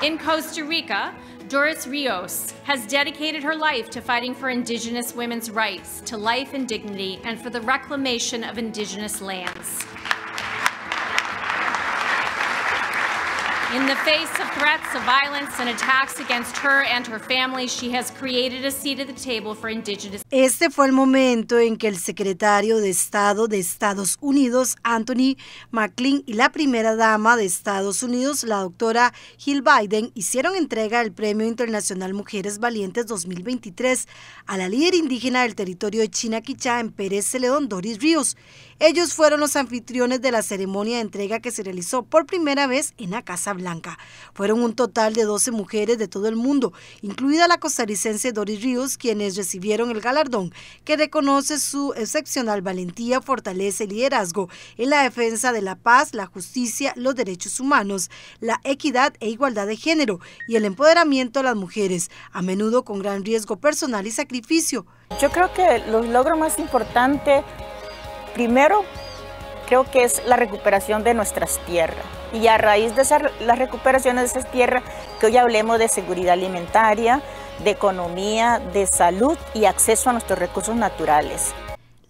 In Costa Rica, Doris Rios has dedicated her life to fighting for Indigenous women's rights to life and dignity and for the reclamation of Indigenous lands. In table Este fue el momento en que el secretario de Estado de Estados Unidos, Anthony McLean, y la primera dama de Estados Unidos, la doctora Jill Biden, hicieron entrega del Premio Internacional Mujeres Valientes 2023 a la líder indígena del territorio de China, en Pérez Celedón, Doris Ríos. Ellos fueron los anfitriones de la ceremonia de entrega que se realizó por primera vez en la Casa Blanca. Fueron un total de 12 mujeres de todo el mundo, incluida la costarricense Doris Ríos, quienes recibieron el galardón que reconoce su excepcional valentía, fortaleza y liderazgo en la defensa de la paz, la justicia, los derechos humanos, la equidad e igualdad de género y el empoderamiento a las mujeres, a menudo con gran riesgo personal y sacrificio. Yo creo que los logro más importante Primero, creo que es la recuperación de nuestras tierras. Y a raíz de las recuperaciones de esas tierras, que hoy hablemos de seguridad alimentaria, de economía, de salud y acceso a nuestros recursos naturales.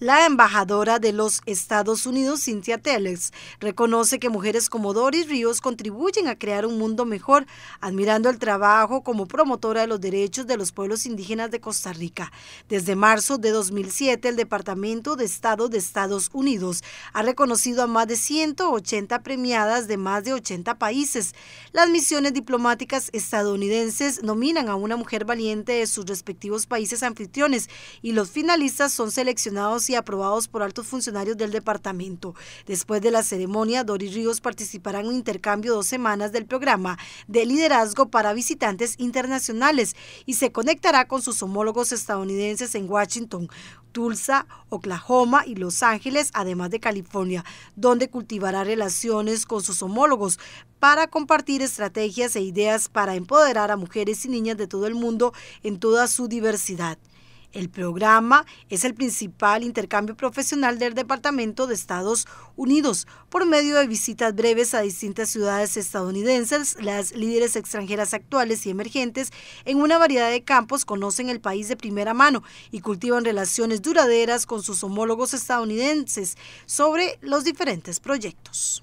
La embajadora de los Estados Unidos, Cynthia Telex, reconoce que mujeres como Doris Ríos contribuyen a crear un mundo mejor, admirando el trabajo como promotora de los derechos de los pueblos indígenas de Costa Rica. Desde marzo de 2007, el Departamento de Estado de Estados Unidos ha reconocido a más de 180 premiadas de más de 80 países. Las misiones diplomáticas estadounidenses nominan a una mujer valiente de sus respectivos países anfitriones y los finalistas son seleccionados y aprobados por altos funcionarios del departamento. Después de la ceremonia, Doris Ríos participará en un intercambio dos semanas del programa de liderazgo para visitantes internacionales y se conectará con sus homólogos estadounidenses en Washington, Tulsa, Oklahoma y Los Ángeles, además de California, donde cultivará relaciones con sus homólogos para compartir estrategias e ideas para empoderar a mujeres y niñas de todo el mundo en toda su diversidad. El programa es el principal intercambio profesional del Departamento de Estados Unidos. Por medio de visitas breves a distintas ciudades estadounidenses, las líderes extranjeras actuales y emergentes en una variedad de campos conocen el país de primera mano y cultivan relaciones duraderas con sus homólogos estadounidenses sobre los diferentes proyectos.